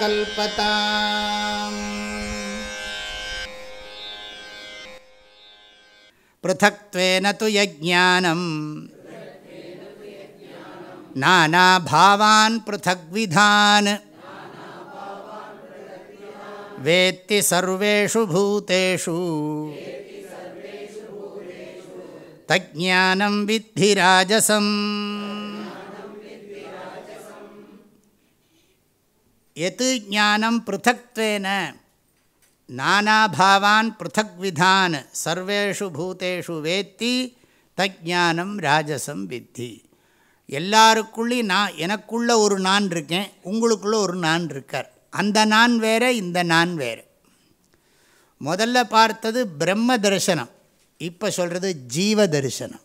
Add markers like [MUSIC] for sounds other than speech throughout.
कल्पता पृथक्त्वेन तु यज्ञानम् नानाभावान् पृथग्विधान् वेत्ति सर्वेषु भूतेषु तज्ज्ञानं विद्धिराजसम् எது ஞானம் பிருத்தக்வேன நானாபாவான் பிருத்தக்விதான் சர்வேஷு பூத்தேஷு வேத்தி தஜானம் ராஜசம் வித்தி எல்லாருக்குள்ளேயும் நான் எனக்குள்ள ஒரு நான் இருக்கேன் உங்களுக்குள்ளே ஒரு நான் இருக்கார் அந்த நான் வேறு இந்த நான் வேறு முதல்ல பார்த்தது பிரம்ம தரிசனம் இப்போ சொல்கிறது ஜீவ தரிசனம்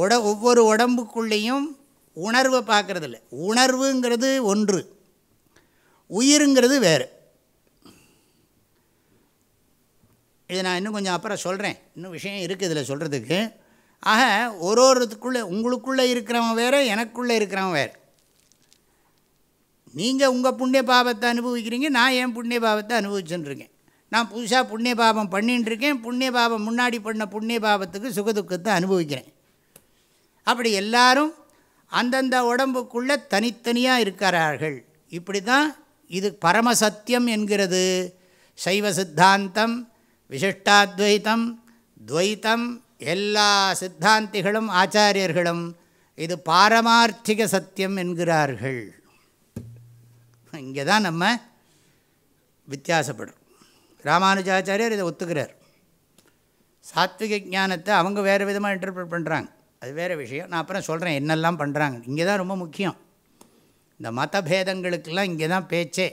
உட ஒவ்வொரு உடம்புக்குள்ளேயும் உணர்வை பார்க்குறது இல்லை உணர்வுங்கிறது ஒன்று உயிருங்கிறது வேறு இதை நான் இன்னும் கொஞ்சம் அப்புறம் சொல்கிறேன் இன்னும் விஷயம் இருக்குது இதில் சொல்கிறதுக்கு ஆக ஒரு ஒருத்துக்குள்ளே உங்களுக்குள்ளே இருக்கிறவன் வேறு எனக்குள்ளே இருக்கிறவன் வேறு நீங்கள் உங்கள் புண்ணிய பாபத்தை அனுபவிக்கிறீங்க நான் என் புண்ணிய பாபத்தை அனுபவிச்சுட்டுருக்கேன் நான் புதுசாக புண்ணிய பாபம் பண்ணிட்டுருக்கேன் புண்ணிய பாபம் முன்னாடி பண்ண புண்ணிய பாபத்துக்கு சுகதுக்கத்தை அனுபவிக்கிறேன் அப்படி எல்லோரும் அந்தந்த உடம்புக்குள்ளே தனித்தனியாக இருக்கிறார்கள் இப்படி தான் இது பரமசத்தியம் என்கிறது சைவ சித்தாந்தம் விசிஷ்டாத்வைத்தம் துவைத்தம் எல்லா சித்தாந்திகளும் ஆச்சாரியர்களும் இது பாரமார்த்திக சத்தியம் என்கிறார்கள் இங்கே தான் நம்ம வித்தியாசப்படும் ராமானுஜாச்சாரியர் இதை ஒத்துக்கிறார் சாத்விக ஞானத்தை அவங்க வேறு விதமாக இன்டர்பிரட் பண்ணுறாங்க அது வேறு விஷயம் நான் அப்புறம் சொல்கிறேன் என்னெல்லாம் பண்ணுறாங்க இங்கே தான் ரொம்ப முக்கியம் இந்த மதபேதங்களுக்கெல்லாம் இங்கே தான் பேச்சே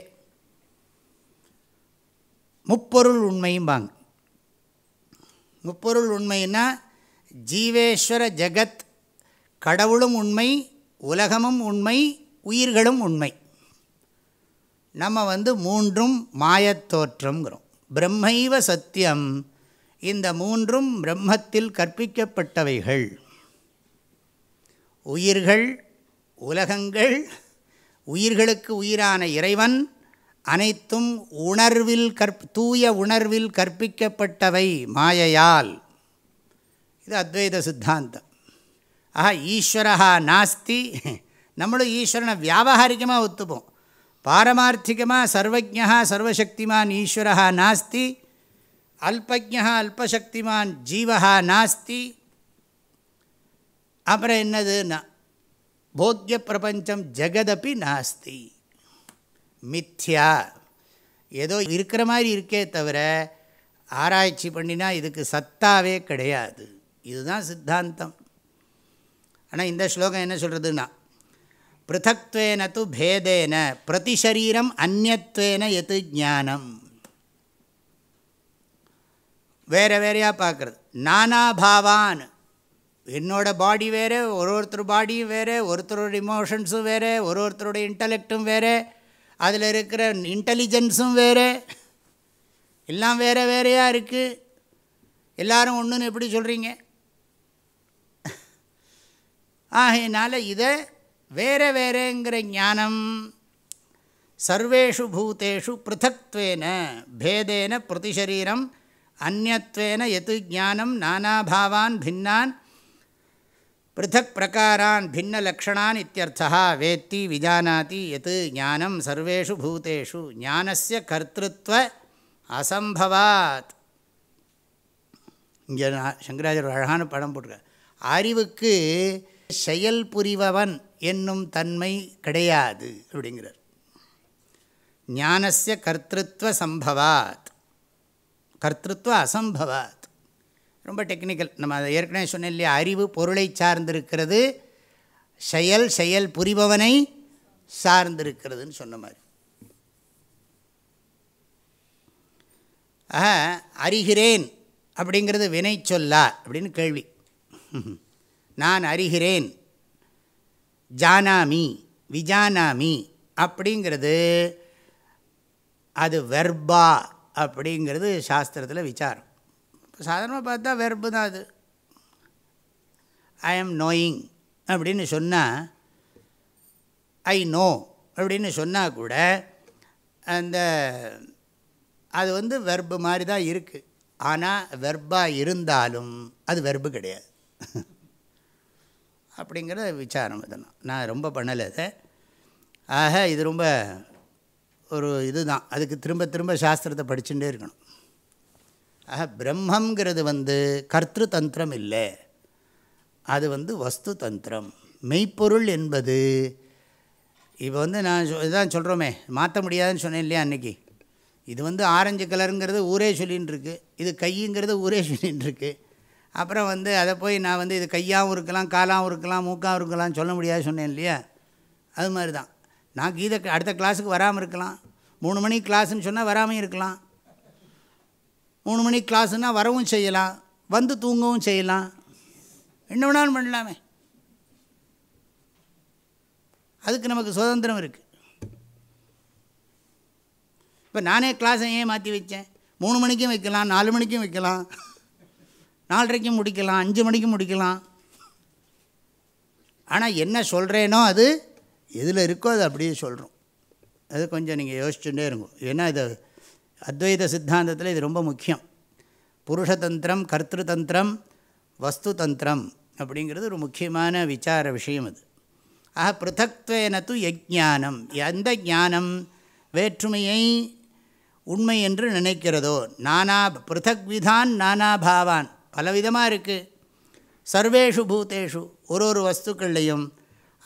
முப்பொருள் உண்மையும்பாங்க முப்பொருள் உண்மைன்னா ஜீவேஸ்வர ஜகத் கடவுளும் உண்மை உலகமும் உண்மை உயிர்களும் உண்மை நம்ம வந்து மூன்றும் மாயத்தோற்றம்ங்கிறோம் பிரம்மைவ சத்தியம் இந்த மூன்றும் பிரம்மத்தில் கற்பிக்கப்பட்டவைகள் உயிர்கள் உலகங்கள் உயிர்களுக்கு உயிரான இறைவன் அனைத்தும் உணர்வில் கற் தூய உணர்வில் கற்பிக்கப்பட்டவை மாயையால் இது அத்வைத சித்தாந்தம் ஆஹா ஈஸ்வரா நாஸ்தி நம்மளும் ஈஸ்வரனை வியாபாரிகமாக ஒத்துப்போம் பாரமார்த்திகமாக சர்வஜா சர்வசக்திமான் ஈஸ்வரா நாஸ்தி அல்பஜா அல்பசக்திமான் ஜீவஹா நாஸ்தி அப்புறம் என்னதுன்னா போத்திய பிரபஞ்சம் ஜெகதப்பி நாஸ்தி மித்யா ஏதோ இருக்கிற மாதிரி இருக்கே தவிர ஆராய்ச்சி பண்ணினா இதுக்கு சத்தாவே கிடையாது இதுதான் சித்தாந்தம் ஆனால் இந்த ஸ்லோகம் என்ன சொல்கிறதுன்னா பிருத்தக்வேன து பேதேன பிரதிஷரீரம் அந்நத்வேன எது ஜானம் வேறு வேறையாக பார்க்குறது நானாபாவான் என்னோடய பாடி வேறு ஒரு ஒருத்தர் பாடியும் வேறு ஒருத்தரோட இமோஷன்ஸும் வேறு ஒரு ஒருத்தரோட இன்டலெக்டும் வேறு அதில் இருக்கிற இன்டெலிஜென்ஸும் வேறு எல்லாம் வேறு வேறையாக இருக்குது எல்லோரும் ஒன்றுன்னு எப்படி சொல்கிறீங்க ஆகையினால் இதை வேறு வேறுங்கிற ஞானம் சர்வேஷு பூத்தேஷு பிருத்தக்வேன பேதேன பிரதிசரீரம் அந்நத்வேன எது ஜானம் நானாபாவான் பின்னான் பிருத்தக் பிரகாரான் பின்ன லக்ஷணான் இத்தியர்த்தா வேத்தி விஜானாதி எது ஞானம் சர்வேஷு பூதேஷு ஞானசிய கர்த்திருவ அசம்பவாத் இங்கே நான் சங்கராஜர் அழகான படம் போட்டிருக்கேன் அறிவுக்கு செயல் புரிபவன் என்னும் தன்மை கிடையாது அப்படிங்கிறார் ஞானசிய கர்த்திருவ சம்பவாத் கர்த்திருவ அசம்பவாத் ரொம்ப டெக்னிக்கல் நம்ம அதை ஏற்கனவே சொன்னேன் இல்லையா அறிவு பொருளை சார்ந்திருக்கிறது செயல் செயல் புரிபவனை சார்ந்திருக்கிறதுன்னு சொன்ன மாதிரி ஆக அறிகிறேன் அப்படிங்கிறது வினை சொல்லா அப்படின்னு கேள்வி நான் அறிகிறேன் ஜானாமி விஜானாமி அப்படிங்கிறது அது வெர்பா அப்படிங்கிறது சாஸ்திரத்தில் விசாரம் சாதாரணமாக பார்த்தா வெர்பு தான் அது ஐ எம் நோயிங் அப்படின்னு சொன்னால் ஐ நோ அப்படின்னு சொன்னால் கூட அந்த அது வந்து வெர்பு மாதிரி தான் இருக்குது ஆனால் வெர்பாக இருந்தாலும் அது வெர்பு கிடையாது [LAUGHS] அப்படிங்கிற விசாரம் இதெல்லாம் நான் ரொம்ப பண்ணலை அதை ஆக இது ரொம்ப ஒரு இது தான் அதுக்கு திரும்ப திரும்ப சாஸ்திரத்தை படிச்சுட்டே இருக்கணும் ஆக பிரம்மங்கிறது வந்து கர்த்திரு தந்திரம் இல்லை அது வந்து வஸ்து தந்திரம் மெய்ப்பொருள் என்பது இப்போ வந்து நான் இதுதான் சொல்கிறோமே மாற்ற முடியாதுன்னு சொன்னேன் இல்லையா அன்றைக்கி இது வந்து ஆரஞ்சு கலருங்கிறது ஊரே சொல்லின்னு இருக்கு இது கைங்கிறது ஊரே [LAUGHS] சொல்லின்னு இருக்கு அப்புறம் வந்து அதை போய் நான் வந்து இது கையாகவும் இருக்கலாம் காலாகவும் இருக்கலாம் மூக்காகவும் இருக்கலாம் சொல்ல முடியாது சொன்னேன் இல்லையா அது மாதிரி தான் நான் கீதை அடுத்த கிளாஸுக்கு வராமல் இருக்கலாம் மூணு மணிக்கு கிளாஸ்ன்னு சொன்னால் வராமல் இருக்கலாம் மூணு மணிக்கு கிளாஸ்னால் வரவும் செய்யலாம் வந்து தூங்கவும் செய்யலாம் என்ன வேணாலும் பண்ணலாமே அதுக்கு நமக்கு சுதந்திரம் இருக்குது இப்போ நானே கிளாஸை ஏன் மாற்றி வச்சேன் மூணு மணிக்கும் வைக்கலாம் நாலு மணிக்கும் வைக்கலாம் நாலரைக்கும் முடிக்கலாம் அஞ்சு மணிக்கும் முடிக்கலாம் ஆனால் என்ன சொல்கிறேனோ அது எதில் இருக்கோ அது அப்படியே சொல்கிறோம் அது கொஞ்சம் நீங்கள் யோசிச்சுட்டே இருக்கும் ஏன்னா இதை அத்வைத சித்தாந்தத்தில் இது ரொம்ப முக்கியம் புருஷதந்திரம் தந்திரம் வஸ்து தந்திரம் அப்படிங்கிறது ஒரு முக்கியமான விசார விஷயம் அது ஆக து யஜானம் எந்த ஞானம் வேற்றுமையை உண்மை என்று நினைக்கிறதோ நானா பிருத்தக்விதான் நானாபாவான் பலவிதமாக இருக்குது சர்வேஷு பூத்தேஷு ஒரு ஒரு வஸ்துக்கள்லையும்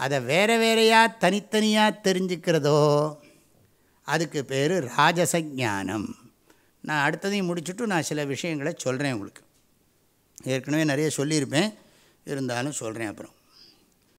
அதை வேறு வேறையாக தனித்தனியாக தெரிஞ்சுக்கிறதோ அதுக்கு பேர் ராஜசஞானம் நான் அடுத்ததையும் முடிச்சுட்டு நான் சில விஷயங்களை சொல்கிறேன் உங்களுக்கு ஏற்கனவே நிறைய சொல்லியிருப்பேன் இருந்தாலும் சொல்கிறேன் அப்புறம்